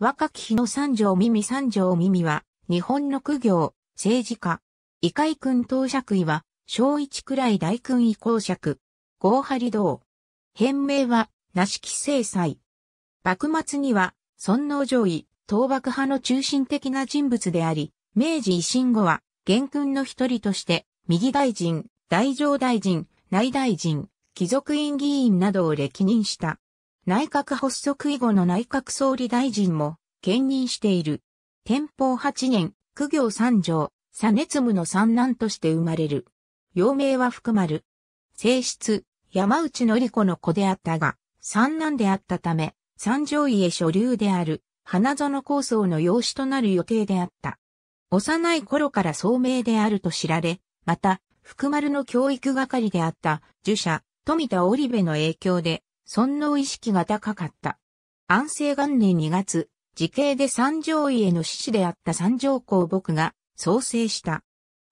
若き日の三条耳三条耳は、日本の苦行、政治家。異界君当爵位は、小一くらい大君位公爵。合張道。変名は、なしき制裁。幕末には、尊王上位、倒幕派の中心的な人物であり、明治維新後は、元君の一人として、右大臣、大乗大臣、内大臣、貴族院議員などを歴任した。内閣発足以後の内閣総理大臣も兼任している。天保8年、苦行三条、佐熱務の三男として生まれる。幼名は福丸。正室、山内のり子の子であったが、三男であったため、三条家所流である、花園構想の養子となる予定であった。幼い頃から聡明であると知られ、また、福丸の教育係であった、儒者、富田織部の影響で、尊皇意識が高かった。安政元年2月、時系で三条位への志士であった三条公僕が創生した。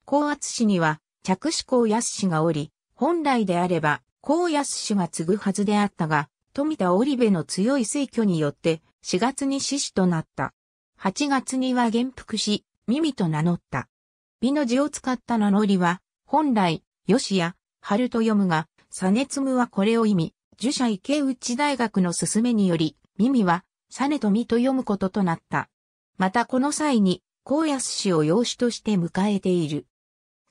高圧氏には、着手公安氏がおり、本来であれば、高安氏が継ぐはずであったが、富田織部の強い推挙によって、4月に死士となった。8月には元服し、耳と名乗った。美の字を使った名乗りは、本来、吉や、春と読むが、実むはこれを意味、儒者池内大学の勧めにより、耳は、サネとミと読むこととなった。またこの際に、高安氏を養子として迎えている。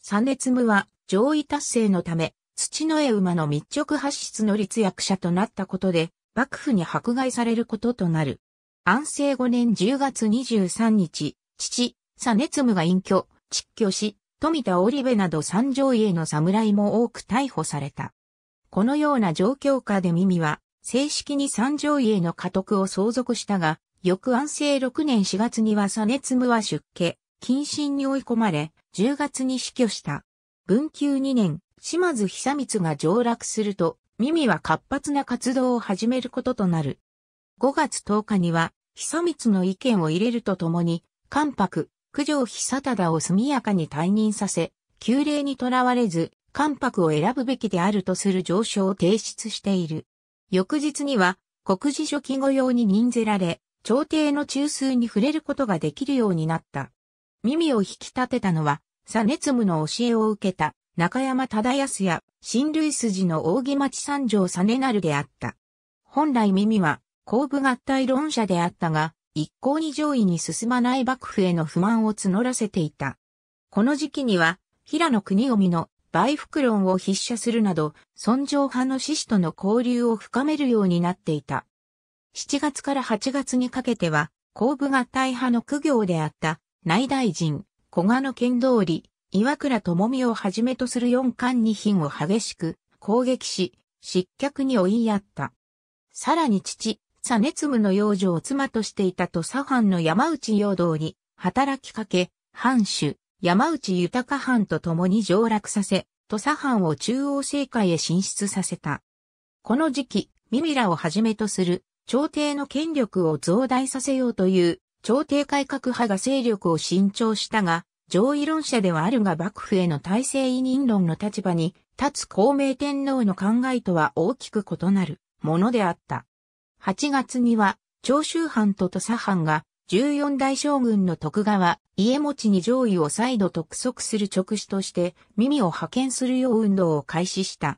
サネツムは、上位達成のため、土の絵馬の密直発出の立役者となったことで、幕府に迫害されることとなる。安政5年10月23日、父、サネツムが隠居、蟄居し、富田織部など三条家の侍も多く逮捕された。このような状況下で耳は、正式に三条家の家督を相続したが、翌安政6年4月には熱務は出家、謹慎に追い込まれ、10月に死去した。文久2年、島津久光が上落すると、耳は活発な活動を始めることとなる。5月10日には、久光の意見を入れるとともに、関白、九条久忠を速やかに退任させ、旧令にとらわれず、関白を選ぶべきであるとする上書を提出している。翌日には、国事書記御用に任ぜられ、朝廷の中枢に触れることができるようになった。耳を引き立てたのは、サネツムの教えを受けた中山忠康や新類筋の扇町三条ネナルであった。本来耳は、後部合体論者であったが、一向に上位に進まない幕府への不満を募らせていた。この時期には、平野国臣のバイフクロンを筆者するなど、尊上派の志士との交流を深めるようになっていた。7月から8月にかけては、後部合体派の苦行であった、内大臣、小賀の剣道理、岩倉智美をはじめとする四官二品を激しく攻撃し、失脚に追いやった。さらに父、熱朝の養女を妻としていたと佐藩の山内陽道に働きかけ、藩主、山内豊藩と共に上洛させ、土佐藩を中央政界へ進出させた。この時期、ミミラをはじめとする朝廷の権力を増大させようという朝廷改革派が勢力を伸長したが、上位論者ではあるが幕府への体制委任論の立場に立つ孔明天皇の考えとは大きく異なるものであった。8月には長州藩と土佐藩が14代将軍の徳川、家持に上位を再度督促する直使として耳を派遣するよう運動を開始した。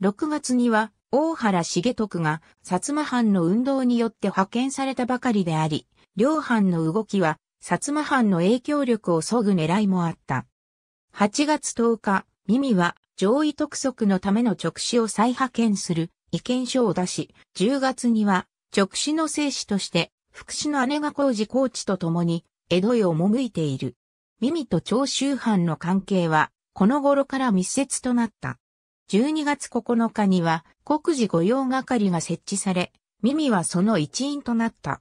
6月には、大原重徳が薩摩藩の運動によって派遣されたばかりであり、両藩の動きは薩摩藩の影響力を削ぐ狙いもあった。8月10日、耳は上位督促のための直使を再派遣する意見書を出し、10月には直使の精子として福祉の姉が工事コーチと共に、江戸へ赴いている。ミミと長州藩の関係は、この頃から密接となった。12月9日には、国事御用係が設置され、ミミはその一員となった。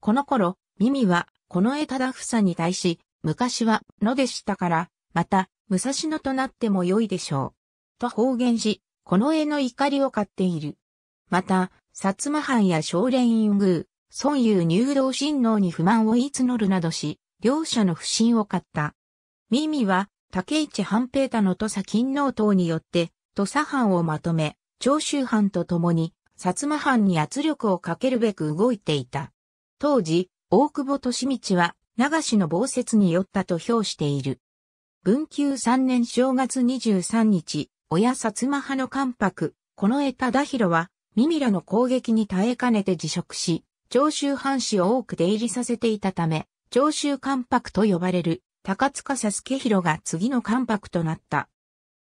この頃、ミミは、この江忠房に対し、昔は、のでしたから、また、武蔵野となっても良いでしょう。と方言し、この絵の怒りを買っている。また、薩摩藩や少連院宮、孫悠入道親王に不満を言い募るなどし、両者の不信を買った。ミミは、竹市半平太の土佐勤王等によって、土佐藩をまとめ、長州藩と共に、薩摩藩に圧力をかけるべく動いていた。当時、大久保利道は、長氏の暴説によったと評している。文久三年正月二十三日、親薩摩派の関白、この枝忠弘は、ミミラの攻撃に耐えかねて辞職し、長州藩士を多く出入りさせていたため、長州関白と呼ばれる高塚佐助弘が次の関白となった。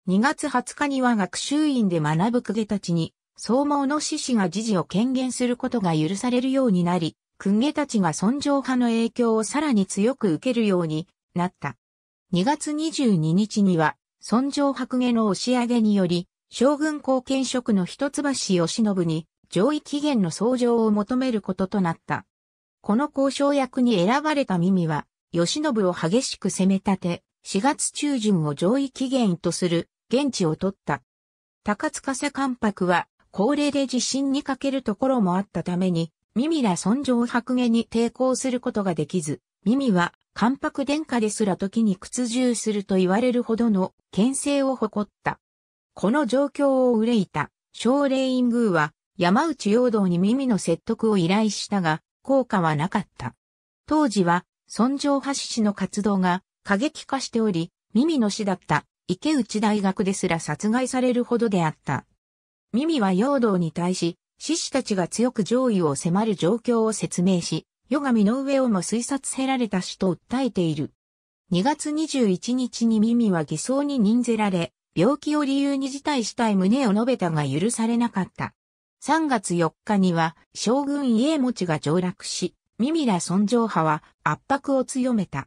2月20日には学習院で学ぶ公家たちに、総毛の志士が自治を権限することが許されるようになり、公家たちが尊上派の影響をさらに強く受けるようになった。2月22日には、尊上白下の押し上げにより、将軍貢献職の一橋義信に上位期限の相乗を求めることとなった。この交渉役に選ばれた耳は、吉信を激しく攻め立て、4月中旬を上位期限とする、現地を取った。高塚瀬関白は、高齢で地震に欠けるところもあったために、耳ら尊上白下に抵抗することができず、耳は、関白殿下ですら時に屈従すると言われるほどの、牽制を誇った。この状況を憂いた、奨励院宮は、山内陽道に耳の説得を依頼したが、効果はなかった。当時は、尊上橋氏の活動が過激化しており、耳の死だった池内大学ですら殺害されるほどであった。耳は陽道に対し、志士たちが強く上位を迫る状況を説明し、夜ガの上をも推察せられた死と訴えている。2月21日に耳は偽装に任ぜられ、病気を理由に辞退したい旨を述べたが許されなかった。3月4日には将軍家持ちが上落し、ミミラ尊上派は圧迫を強めた。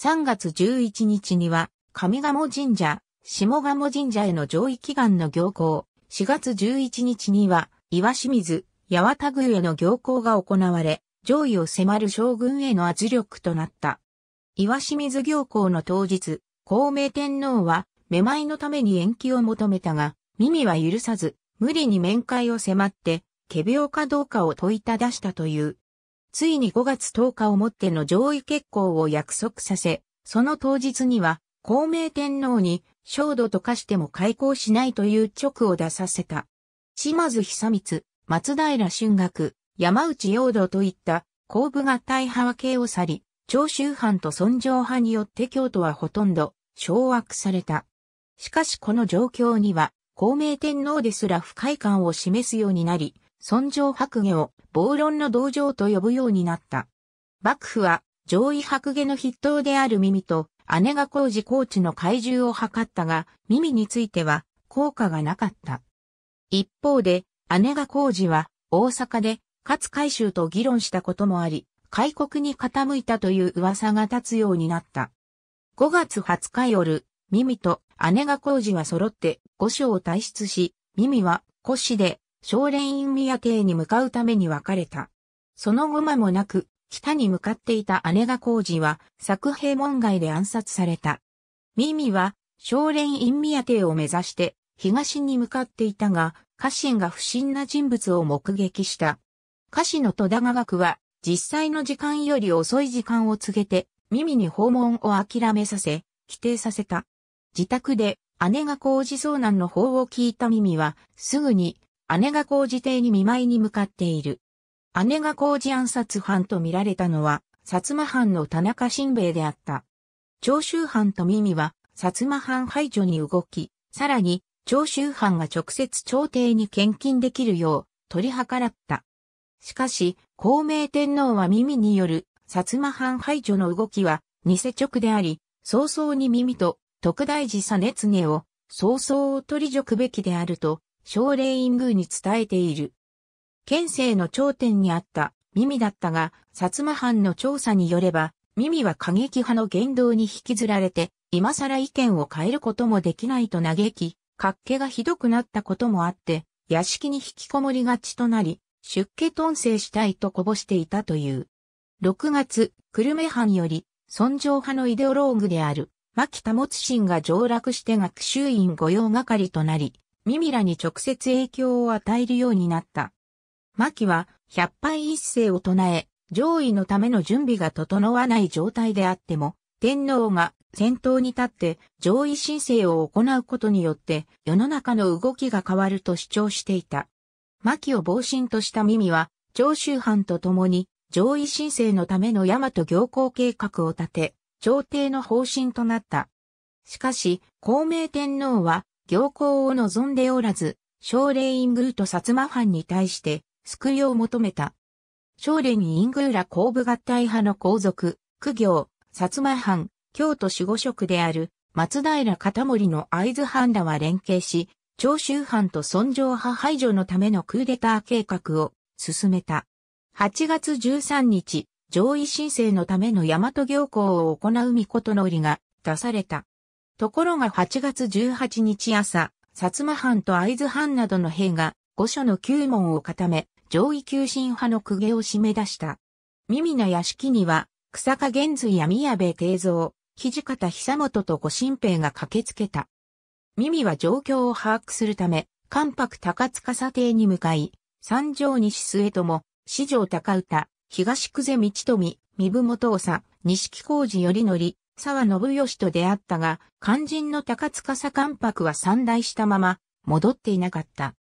3月11日には上鴨神社、下鴨神社への上位祈願の行行、4月11日には岩清水、八幡宮への行行が行われ、上位を迫る将軍への圧力となった。岩清水行行の当日、孔明天皇は、めまいのために延期を求めたが、耳は許さず、無理に面会を迫って、仮病かどうかを問いただしたという。ついに5月10日をもっての上位結婚を約束させ、その当日には、孔明天皇に、焦土と化しても開校しないという直を出させた。島津久光、松平春学、山内陽道といった後部が大派は系を去り、長州藩と尊上派によって京都はほとんど掌握された。しかしこの状況には孔明天皇ですら不快感を示すようになり、尊上白下を暴論の道場と呼ぶようになった。幕府は上位白下の筆頭である耳と姉が工事高知の怪獣を図ったが、耳については効果がなかった。一方で、姉が工事は大阪で勝海舟と議論したこともあり、開国に傾いたという噂が立つようになった。5月20日夜、耳と姉が工事は揃って御所を退出し、耳は古市で少蓮院宮邸に向かうために別れた。その後間もなく、北に向かっていた姉が工事は作兵門外で暗殺された。耳は少蓮院宮邸を目指して東に向かっていたが、家臣が不審な人物を目撃した。家臣の戸田川区は実際の時間より遅い時間を告げて、耳に訪問を諦めさせ、規定させた。自宅で姉が工事遭難の方を聞いた耳は、すぐに姉が工事邸に見舞いに向かっている。姉が工事暗殺犯と見られたのは、薩摩藩の田中新兵衛であった。長州藩と耳は、薩摩藩排除に動き、さらに、長州藩が直接朝廷に献金できるよう取り計らった。しかし、孔明天皇は耳による薩摩藩排除の動きは偽直であり、早々に耳と特大寺さつげを、早々を取り除くべきであると、奨励院宮に伝えている。県政の頂点にあった耳だったが、薩摩藩の調査によれば、耳は過激派の言動に引きずられて、今更意見を変えることもできないと嘆き、活気がひどくなったこともあって、屋敷に引きこもりがちとなり、出家遁生したいとこぼしていたという。6月、久留米藩より、尊上派のイデオローグである、牧田持信が上落して学習院御用係となり、ミミラに直接影響を与えるようになった。牧は、百敗一世を唱え、上位のための準備が整わない状態であっても、天皇が先頭に立って上位申請を行うことによって世の中の動きが変わると主張していた。牧を防震とした耳は、長州藩と共に上位申請のための大和行幸計画を立て、朝廷の方針となった。しかし、孔明天皇は、行幸を望んでおらず、奨励グルと薩摩藩に対して、救いを求めた。奨励にグ宮ら後部合体派の皇族、苦行、薩摩藩、京都守護職である、松平片森の合図藩らは連携し、長州藩と尊上派排除のためのクーデター計画を進めた。8月13日、上位申請のための大和行行を行う御事の折が出された。ところが8月18日朝、薩摩藩と会津藩などの兵が御所の旧門を固め、上位急進派の公家を締め出した。耳の屋敷には、草加玄瑞や宮部定蔵、土方久本と御神兵が駆けつけた。耳は状況を把握するため、関白高塚査定に向かい、三条西末とも、四条高歌、東久世道富、三部元長、西木浩二頼則、沢信義と出会ったが、肝心の高司関白は散大したまま、戻っていなかった。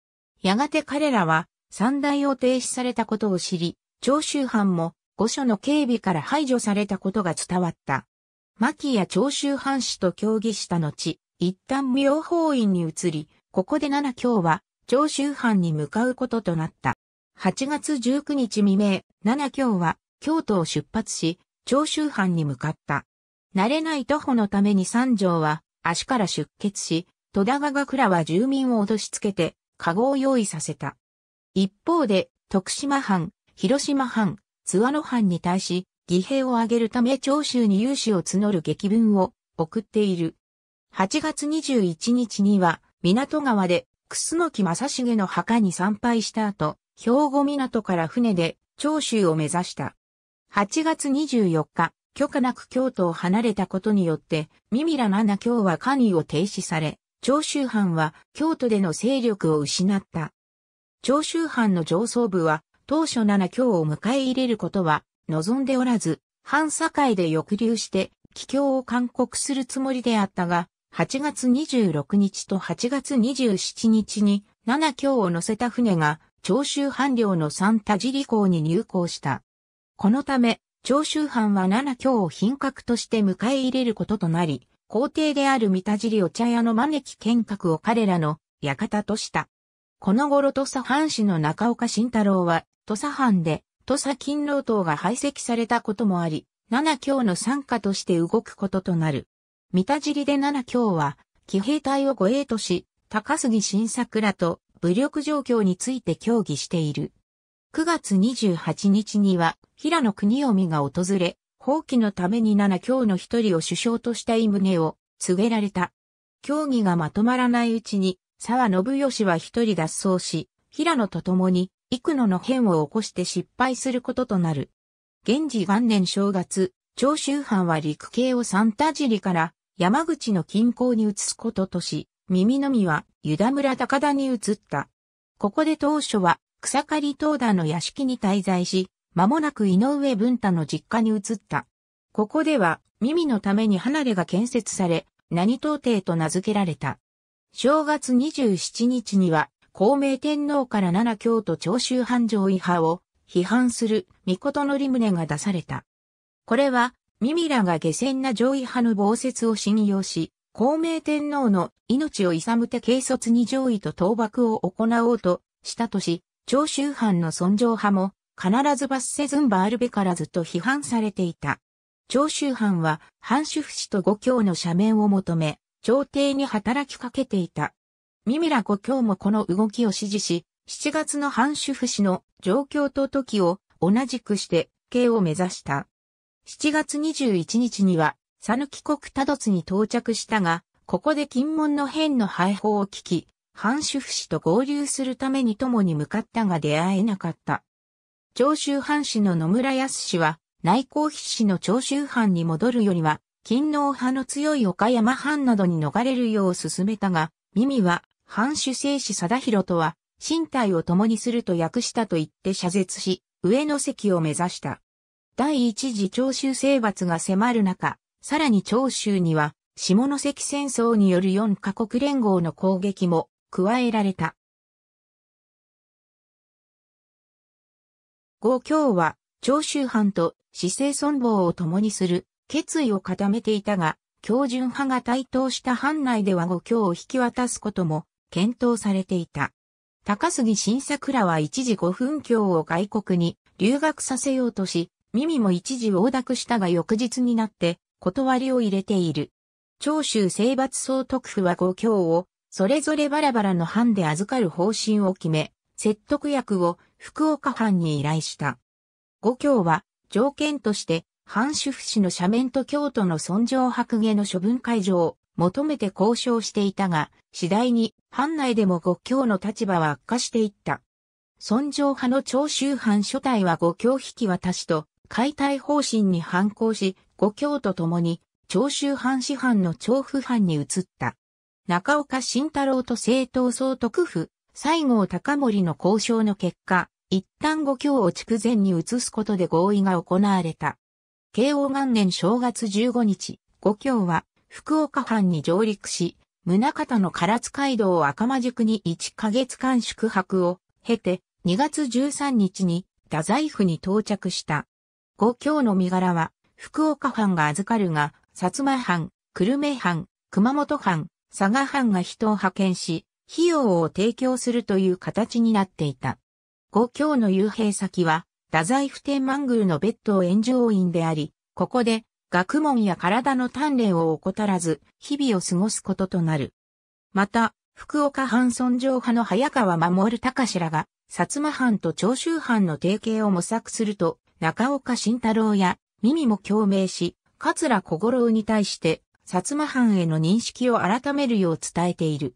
やがて彼らは、散大を停止されたことを知り、長州藩も、御所の警備から排除されたことが伝わった。牧や長州藩士と協議した後、一旦妙法院に移り、ここで七京は、長州藩に向かうこととなった。8月19日未明、七京は京都を出発し、長州藩に向かった。慣れない徒歩のために三条は足から出血し、戸田川倉は住民を脅しつけて、籠を用意させた。一方で、徳島藩、広島藩、津和野藩に対し、義兵を挙げるため長州に勇士を募る激文を送っている。8月21日には、港川で、楠木正成の墓に参拝した後、兵庫港から船で長州を目指した。8月24日、許可なく京都を離れたことによって、ミミラ七京は関位を停止され、長州藩は京都での勢力を失った。長州藩の上層部は、当初七京を迎え入れることは望んでおらず、藩境で抑留して、帰京を勧告するつもりであったが、8月26日と8月27日に七京を乗せた船が長州藩領の三田尻港に入港した。このため、長州藩は七京を品格として迎え入れることとなり、皇帝である三田尻お茶屋の招き見学を彼らの館とした。この頃土佐藩士の中岡慎太郎は、土佐藩で土佐勤労党が排斥されたこともあり、七京の参加として動くこととなる。三田尻で七京は、騎兵隊を護衛とし、高杉晋作らと武力状況について協議している。9月28日には、平野国臣が訪れ、放棄のために七強の一人を首相としたい宗を告げられた。協議がまとまらないうちに、沢信義は一人脱走し、平野と共に、幾野の変を起こして失敗することとなる。現時元年正月、長州藩は陸系を三田尻から山口の近郊に移すこととし、耳のみはユダ村高田に移った。ここで当初は草刈東田の屋敷に滞在し、間もなく井上文太の実家に移った。ここでは耳のために離れが建設され、何東帝と名付けられた。正月27日には、孔明天皇から七京都長州繁盛違派を批判する御事の宗が出された。これは、耳らが下船な上位派の暴説を信用し、孔明天皇の命を勇むて軽率に上位と倒幕を行おうとしたとし、長州藩の尊上派も必ず罰せずんばあるべからずと批判されていた。長州藩は藩主不死と五教の赦免を求め、朝廷に働きかけていた。三村五教もこの動きを支持し、7月の藩主不死の状況と時を同じくして、刑を目指した。7月21日には、佐抜国多度津に到着したが、ここで金門の変の廃法を聞き、藩主夫氏と合流するために共に向かったが出会えなかった。長州藩士の野村康氏は、内向必氏の長州藩に戻るよりは、勤王派の強い岡山藩などに逃れるよう進めたが、耳は、藩主聖子貞弘とは、身体を共にすると訳したと言って謝絶し、上の席を目指した。第一次長州征伐が迫る中、さらに長州には、下関戦争による4カ国連合の攻撃も加えられた。五京は、長州藩と市政存亡を共にする決意を固めていたが、強順派が台頭した藩内では五京を引き渡すことも検討されていた。高杉晋作らは一時五分京を外国に留学させようとし、耳も一時横諾したが翌日になって断りを入れている。長州征伐総督府は五教を、それぞれバラバラの藩で預かる方針を決め、説得役を福岡藩に依頼した。五教は、条件として、藩主府市の斜面と京都の尊上白下の処分解除を求めて交渉していたが、次第に藩内でも五教の立場は悪化していった。尊上派の長州藩初代は五教引き渡しと解体方針に反抗し、五郷と共に、長州藩師藩の長府藩に移った。中岡慎太郎と政党総督府、西郷隆盛の交渉の結果、一旦五郷を筑前に移すことで合意が行われた。慶応元年正月15日、五郷は福岡藩に上陸し、宗方の唐津街道赤間宿に1ヶ月間宿泊を経て、2月13日に太宰府に到着した。五教の身柄は福岡藩が預かるが、薩摩藩、久留米藩、熊本藩、佐賀藩が人を派遣し、費用を提供するという形になっていた。五郷の幽閉先は、太宰府天満宮の別途炎上院であり、ここで学問や体の鍛錬を怠らず、日々を過ごすこととなる。また、福岡藩村上派の早川守隆らが、薩摩藩と長州藩の提携を模索すると、中岡慎太郎や耳も共鳴し、桂小五郎に対して、薩摩藩への認識を改めるよう伝えている。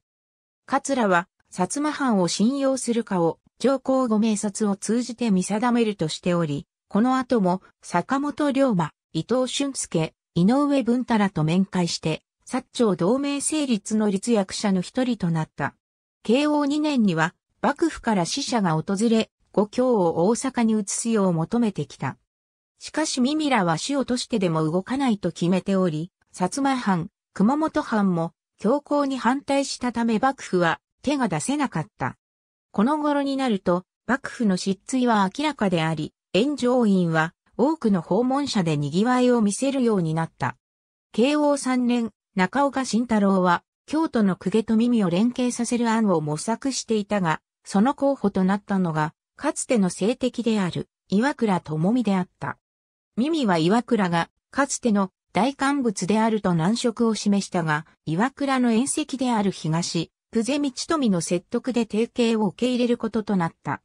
桂は、薩摩藩を信用するかを、上皇ご名察を通じて見定めるとしており、この後も、坂本龍馬、伊藤俊介、井上文太らと面会して、薩長同盟成立の立役者の一人となった。慶応2年には、幕府から死者が訪れ、故郷を大阪に移すよう求めてきた。しかしミミラは死をとしてでも動かないと決めており、薩摩藩、熊本藩も強行に反対したため幕府は手が出せなかった。この頃になると、幕府の失墜は明らかであり、炎上院は多くの訪問者で賑わいを見せるようになった。慶応3年、中岡慎太郎は、京都の公家と耳を連携させる案を模索していたが、その候補となったのが、かつての政敵である、岩倉智美であった。耳は岩倉が、かつての大乾物であると難色を示したが、岩倉の縁石である東、久世道富の説得で提携を受け入れることとなった。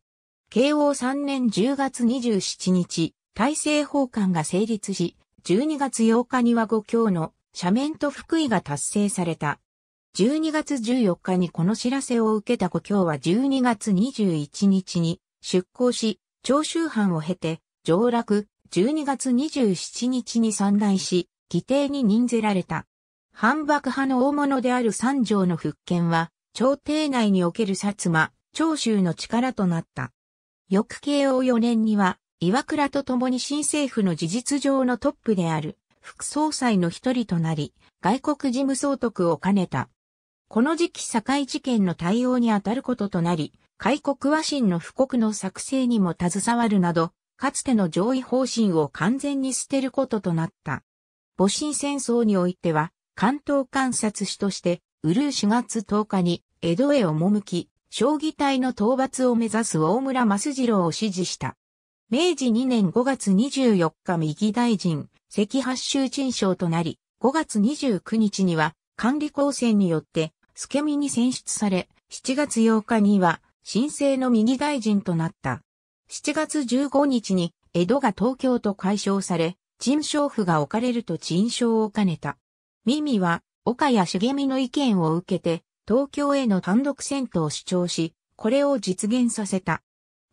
慶応3年10月27日、大政奉還が成立し、12月8日には五教の斜面と福井が達成された。12月14日にこの知らせを受けた五教は12月21日に出港し、長州藩を経て、上落、12月27日に散乱し、議定に任ぜられた。反幕派の大物である三条の復権は、朝廷内における薩摩、長州の力となった。翌慶応4年には、岩倉と共に新政府の事実上のトップである、副総裁の一人となり、外国事務総督を兼ねた。この時期堺事件の対応に当たることとなり、開国和親の布告の作成にも携わるなど、かつての上位方針を完全に捨てることとなった。戊辰戦争においては、関東観察使として、ウルー4月10日に江戸へ赴き、将棋隊の討伐を目指す大村増次郎を支持した。明治2年5月24日右大臣、赤八州陳将となり、5月29日には管理公選によって、助見に選出され、7月8日には、新生の右大臣となった。7月15日に江戸が東京と解消され、陳章府が置かれると陳章を兼ねた。耳は、岡谷茂美の意見を受けて、東京への単独戦闘を主張し、これを実現させた。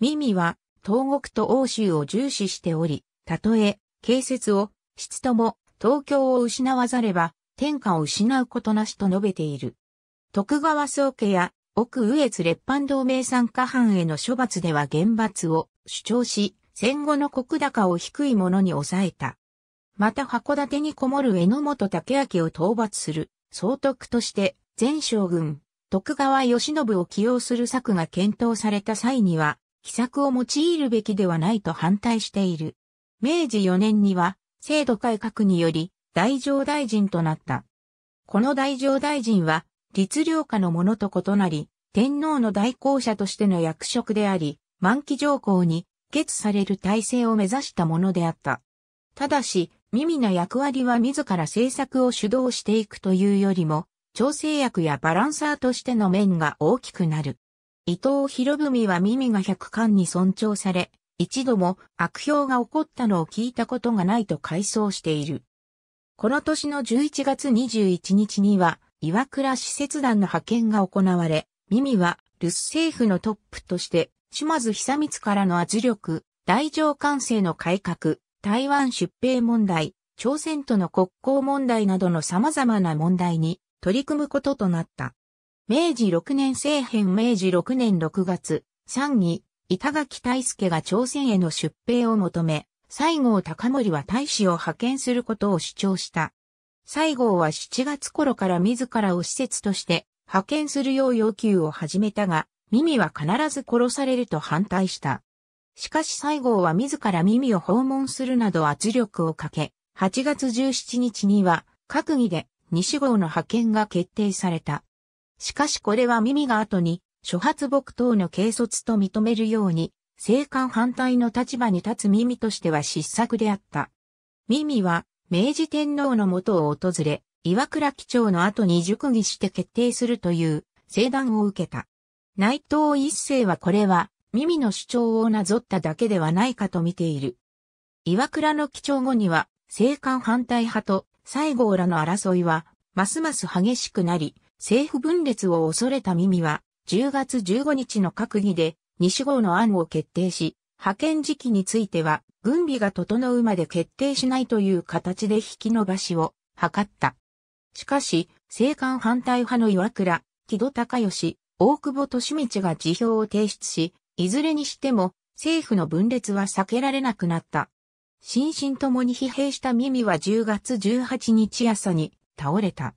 耳は、東国と欧州を重視しており、たとえ、警察を、質とも、東京を失わざれば、天下を失うことなしと述べている。徳川宗家や奥上越列藩同盟参加藩への処罰では厳罰を主張し、戦後の国高を低いものに抑えた。また函館にこもる榎本武明を討伐する、総督として、前将軍、徳川慶喜を起用する策が検討された際には、奇策を用いるべきではないと反対している。明治4年には、制度改革により、大乗大臣となった。この大乗大臣は、律令下のものと異なり、天皇の代行者としての役職であり、満期条項に決される体制を目指したものであった。ただし、耳な役割は自ら政策を主導していくというよりも、調整役やバランサーとしての面が大きくなる。伊藤博文は耳が百官に尊重され、一度も悪評が起こったのを聞いたことがないと回想している。この年の11月21日には、岩倉使節団の派遣が行われ、ミミは留守政府のトップとして、島津久光からの圧力、大乗管制の改革、台湾出兵問題、朝鮮との国交問題などの様々な問題に取り組むこととなった。明治6年政変明治6年6月、3に板垣大助が朝鮮への出兵を求め、西郷隆盛は大使を派遣することを主張した。西郷は7月頃から自らを施設として派遣するよう要求を始めたが、ミミは必ず殺されると反対した。しかし西郷は自らミミを訪問するなど圧力をかけ、8月17日には閣議で西郷の派遣が決定された。しかしこれはミミが後に諸発木等の軽率と認めるように、政官反対の立場に立つミミとしては失策であった。ミミは明治天皇の元を訪れ、岩倉基調の後に熟議して決定するという正談を受けた。内藤一世はこれは耳の主張をなぞっただけではないかと見ている。岩倉の基調後には、政官反対派と西郷らの争いは、ますます激しくなり、政府分裂を恐れた耳は、10月15日の閣議で、西郷の案を決定し、派遣時期については、軍備が整うまで決定しないという形で引き延ばしを図った。しかし、政官反対派の岩倉、木戸孝義、大久保利道が辞表を提出し、いずれにしても政府の分裂は避けられなくなった。心身ともに疲弊した耳は10月18日朝に倒れた。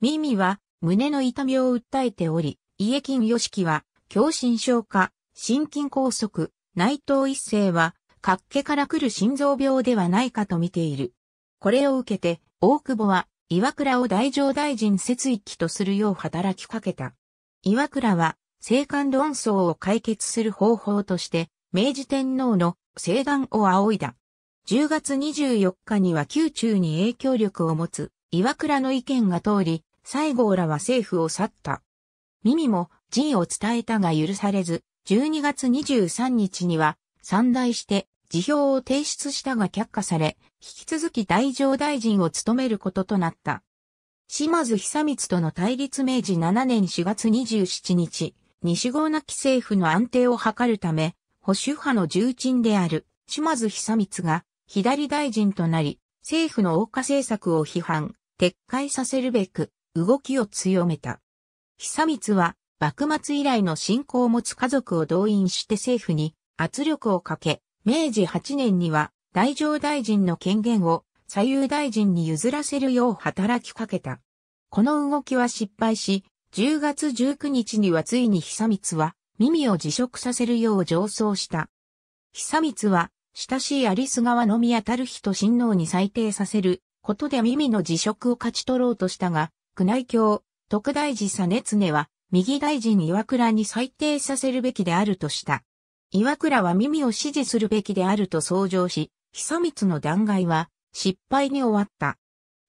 耳は胸の痛みを訴えており、家金義樹は、狭心症化、心筋梗塞、内藤一世は、かっけから来る心臓病ではないかと見ている。これを受けて、大久保は、岩倉を大乗大臣設一とするよう働きかけた。岩倉は、政官論争を解決する方法として、明治天皇の聖願を仰いだ。10月24日には宮中に影響力を持つ岩倉の意見が通り、西郷らは政府を去った。耳も陣を伝えたが許されず、12月23日には、散大して辞表を提出したが却下され、引き続き大乗大臣を務めることとなった。島津久光との対立明治7年4月27日、西郷なき政府の安定を図るため、保守派の重鎮である島津久光が左大臣となり、政府の大歌政策を批判、撤回させるべく、動きを強めた。久光は、幕末以来の信仰を持つ家族を動員して政府に圧力をかけ、明治8年には大乗大臣の権限を左右大臣に譲らせるよう働きかけた。この動きは失敗し、10月19日にはついに久光は耳を辞職させるよう上奏した。久光は親しい有栖川の宮たる人親王に裁定させることで耳の辞職を勝ち取ろうとしたが、宮内教、徳大寺つねは右大臣岩倉に裁定させるべきであるとした。岩倉は耳を支持するべきであると想像し、久光の弾劾は失敗に終わった。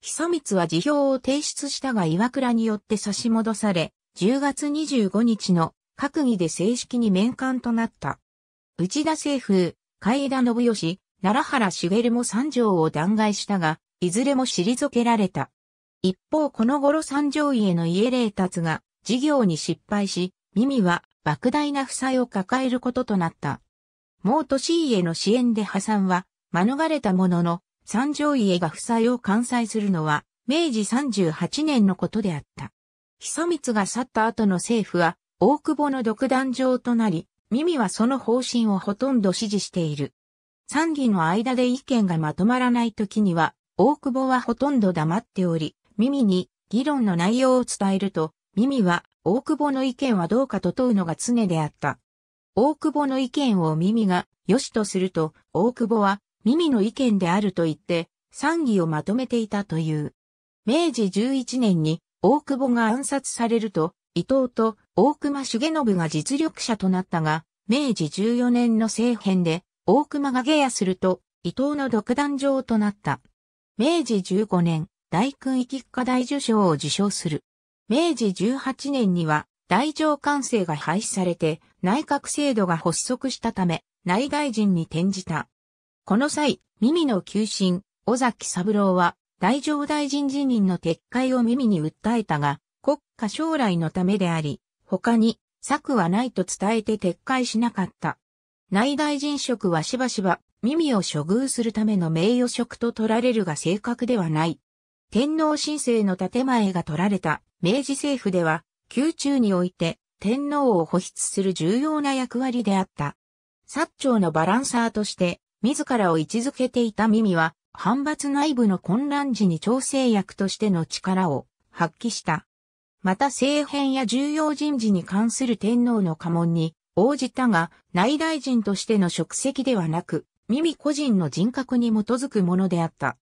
久光は辞表を提出したが岩倉によって差し戻され、10月25日の閣議で正式に面刊となった。内田清風、海田信義、奈良原茂も三条を弾劾したが、いずれも退けられた。一方この頃三条家の家霊達が事業に失敗し、耳は莫大な負債を抱えることとなった。毛都市家の支援で破産は免れたものの、三条家が負債を完済するのは明治38年のことであった。久光が去った後の政府は大久保の独壇場となり、耳はその方針をほとんど支持している。参議の間で意見がまとまらない時には、大久保はほとんど黙っており、耳に議論の内容を伝えると、耳は大久保の意見はどうかと問うのが常であった。大久保の意見を耳が良しとすると、大久保は耳の意見であると言って、賛議をまとめていたという。明治11年に大久保が暗殺されると、伊藤と大隈重信が実力者となったが、明治14年の政変で大隈が下野すると、伊藤の独壇場となった。明治15年、大君一家大受賞を受賞する。明治18年には大乗官制が廃止されて内閣制度が発足したため内大臣に転じた。この際、耳の急進、尾崎三郎は大乗大臣辞任の撤回を耳に訴えたが、国家将来のためであり、他に策はないと伝えて撤回しなかった。内大臣職はしばしば耳を処遇するための名誉職と取られるが正確ではない。天皇申請の建前が取られた明治政府では、宮中において天皇を保筆する重要な役割であった。薩長のバランサーとして、自らを位置づけていた耳は、反発内部の混乱時に調整役としての力を発揮した。また政変や重要人事に関する天皇の家紋に応じたが、内大臣としての職責ではなく、耳個人の人格に基づくものであった。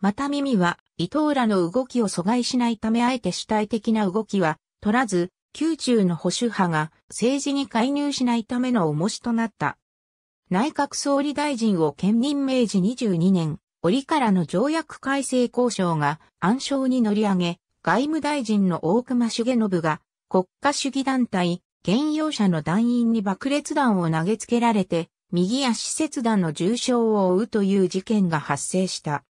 また耳は、伊藤らの動きを阻害しないためあえて主体的な動きは取らず、宮中の保守派が政治に介入しないための重しとなった。内閣総理大臣を兼任明治22年、折からの条約改正交渉が暗礁に乗り上げ、外務大臣の大隈重信が国家主義団体、現用者の団員に爆裂弾を投げつけられて、右足切断の重傷を負うという事件が発生した。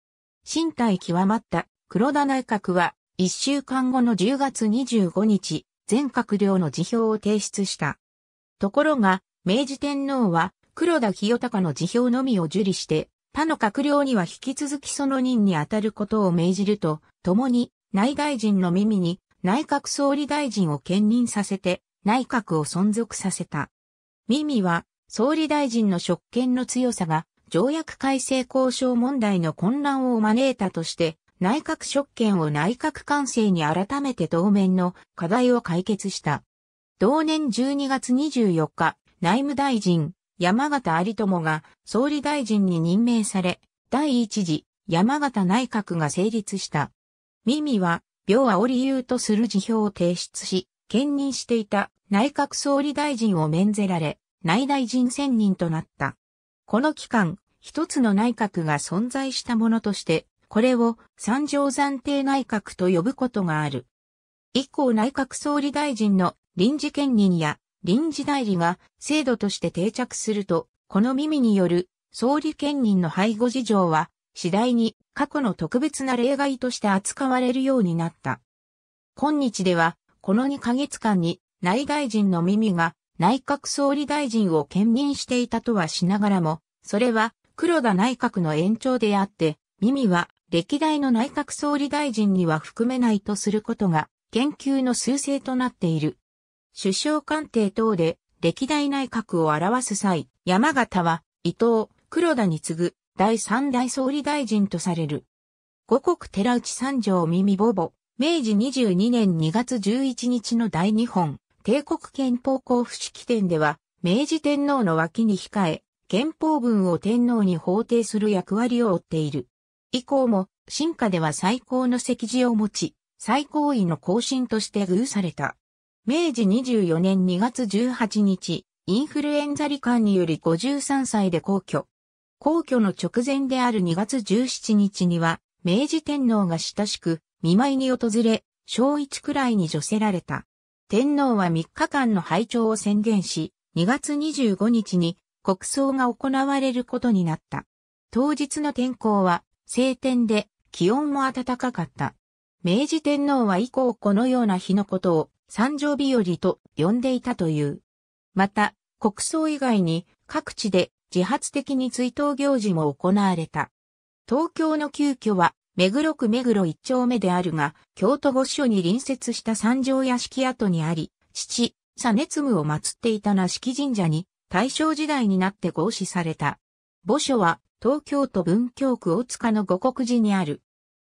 身体極まった黒田内閣は一週間後の10月25日、全閣僚の辞表を提出した。ところが、明治天皇は黒田清隆の辞表のみを受理して、他の閣僚には引き続きその任に当たることを命じると、共に内大臣の耳に内閣総理大臣を兼任させて内閣を存続させた。耳は総理大臣の職権の強さが条約改正交渉問題の混乱を招いたとして、内閣職権を内閣官制に改めて同面の課題を解決した。同年12月24日、内務大臣、山形有友が総理大臣に任命され、第一次山形内閣が成立した。ミは、病煽りうとする辞表を提出し、兼任していた内閣総理大臣を免ぜられ、内大臣選任となった。この期間、一つの内閣が存在したものとして、これを三条暫定内閣と呼ぶことがある。以降内閣総理大臣の臨時兼任や臨時代理が制度として定着すると、この耳による総理兼任の背後事情は次第に過去の特別な例外として扱われるようになった。今日では、この2ヶ月間に内大臣の耳が内閣総理大臣を兼任していたとはしながらも、それは黒田内閣の延長であって、耳は歴代の内閣総理大臣には含めないとすることが研究の趨勢となっている。首相官邸等で歴代内閣を表す際、山形は伊藤、黒田に次ぐ第三代総理大臣とされる。五国寺内三条耳ボボ、明治22年2月11日の第二本、帝国憲法交付式典では、明治天皇の脇に控え、憲法文を天皇に法定する役割を負っている。以降も、進化では最高の席次を持ち、最高位の更新として偶された。明治24年2月18日、インフルエンザ罹患により53歳で皇居。皇居の直前である2月17日には、明治天皇が親しく、見舞いに訪れ、小一くらいに除せられた。天皇は3日間の拝聴を宣言し、2月25日に国葬が行われることになった。当日の天候は晴天で気温も暖かかった。明治天皇は以降このような日のことを三条日和と呼んでいたという。また、国葬以外に各地で自発的に追悼行事も行われた。東京の急遽は目黒区目黒一丁目であるが、京都御所に隣接した三条屋敷跡にあり、父、熱無を祀っていた那敷神社に大正時代になって合祀された。墓所は東京都文京区大塚の五国寺にある。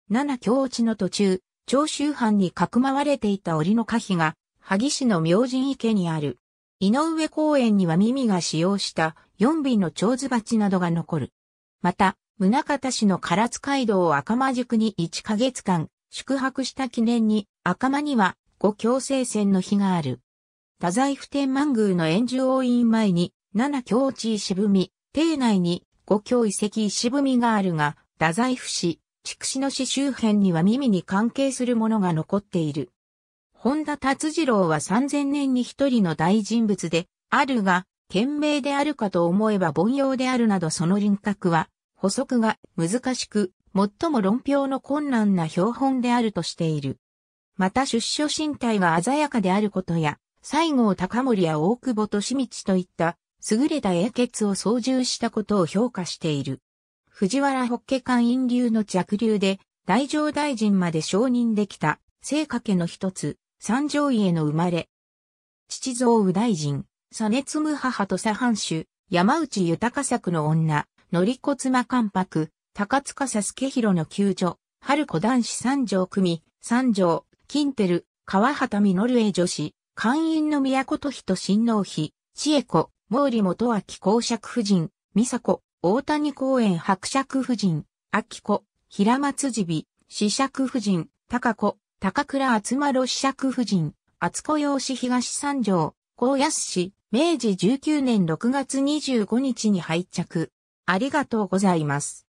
七京地の途中、長州藩にかくまわれていた檻の可否が、萩市の明神池にある。井上公園には耳が使用した四尾の蝶図鉢などが残る。また、宗方市の唐津街道赤間宿に1ヶ月間宿泊した記念に赤間には五強制線の碑がある。太宰府天満宮の円寿王院前に七境地石踏み、邸内に五境遺跡石踏みがあるが、太宰府市、筑紫野市周辺には耳に関係するものが残っている。本田達次郎は三千年に一人の大人物で、あるが、賢明であるかと思えば凡庸であるなどその輪郭は、補足が難しく、最も論評の困難な標本であるとしている。また出所身体が鮮やかであることや、西郷隆盛や大久保利道といった優れた英傑を操縦したことを評価している。藤原北家官陰流の着流で、大乗大臣まで承認できた、聖家家の一つ、三条家の生まれ。父蔵右大臣、実熱む母と左藩主、山内豊作の女、乗り子妻関白、高塚佐助弘の救助、春子男子三条組、三条、金テル、川畑実へ女子、官員の都と人親王妃、千恵子、毛利元明公爵夫人、美佐子、大谷公園伯爵夫人、秋子、平松寺美、四爵夫人、高子、高倉厚丸四爵夫人、厚子用紙東三条、高安市、明治19年6月25日に配着。ありがとうございます。